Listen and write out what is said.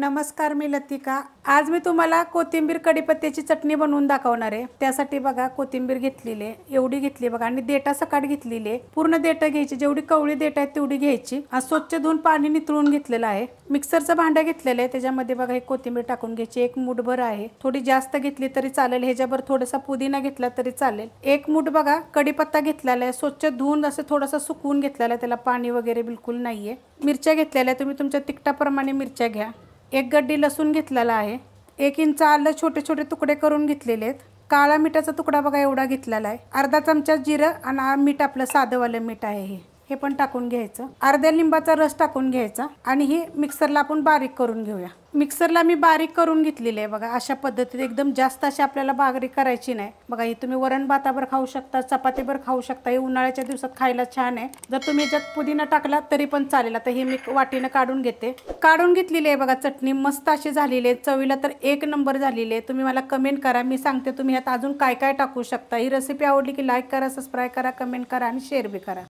नमस्कार मी लतिका आज मी तुम्हाला कोथिंबीर कडीपत्त्याची चटणी बनवून दाखवणार आहे त्यासाठी बघा कोथिंबीर घेतलेली आहे एवढी घेतली बघा आणि देटा सकाट घेतलेली आहे पूर्ण देटा घ्यायची जेवढी कवळी देट आहे तेवढी घ्यायची स्वच्छ धुवून पाणी नितळून घेतलेलं आहे मिक्सरचं भांडा घेतलेलं आहे त्याच्यामध्ये बघा हे कोथिंबीर टाकून घ्यायची एक मुठभर आहे थोडी जास्त घेतली तरी चालेल ह्याच्यावर थोडासा पुदिना घेतला तरी चालेल एक मुठ बघा कडीपत्ता घेतलेला आहे स्वच्छ धुवून असं थोडासा सुकवून घेतलेला आहे त्याला पाणी वगैरे बिलकुल नाहीये मिरच्या घेतलेल्या तुम्ही तुमच्या तिखटाप्रमाणे मिरच्या घ्या एक गड्डी लसूण घेतलेला आहे एक इंच आलं छोटे छोटे तुकडे करून घेतलेले आहेत काळा मिठाचा तुकडा बघा एवढा घेतलेला आहे अर्धा चमचा जिरं आणि मीठ आपलं साधंवालं मीठ आहे हे हे पण टाकून घ्यायचं अर्ध्या लिंबाचा रस टाकून घ्यायचा आणि हे मिक्सरला आपण बारीक करून घेऊया मिक्सरला मी बारीक करून घेतलेली आहे बघा अशा पद्धतीत एकदम जास्त अशी आपल्याला बारीक करायची नाही बघा ही तुम्ही वरण भातावर खाऊ शकता चपातीवर खाऊ शकता हे उन्हाळ्याच्या दिवसात खायला छान आहे जर तुम्ही ह्याच्यात पुदिना टाकला तरी पण चालेल आता हे मी वाटीनं काढून घेते काढून घेतलेली आहे बघा चटणी मस्त अशी झालेली आहे चवीला तर एक नंबर झालेली आहे तुम्ही मला कमेंट करा मी सांगते तुम्ही यात अजून काय काय टाकू शकता ही रेसिपी आवडली की लाईक करा सबस्क्राईब करा कमेंट करा आणि शेअर बी करा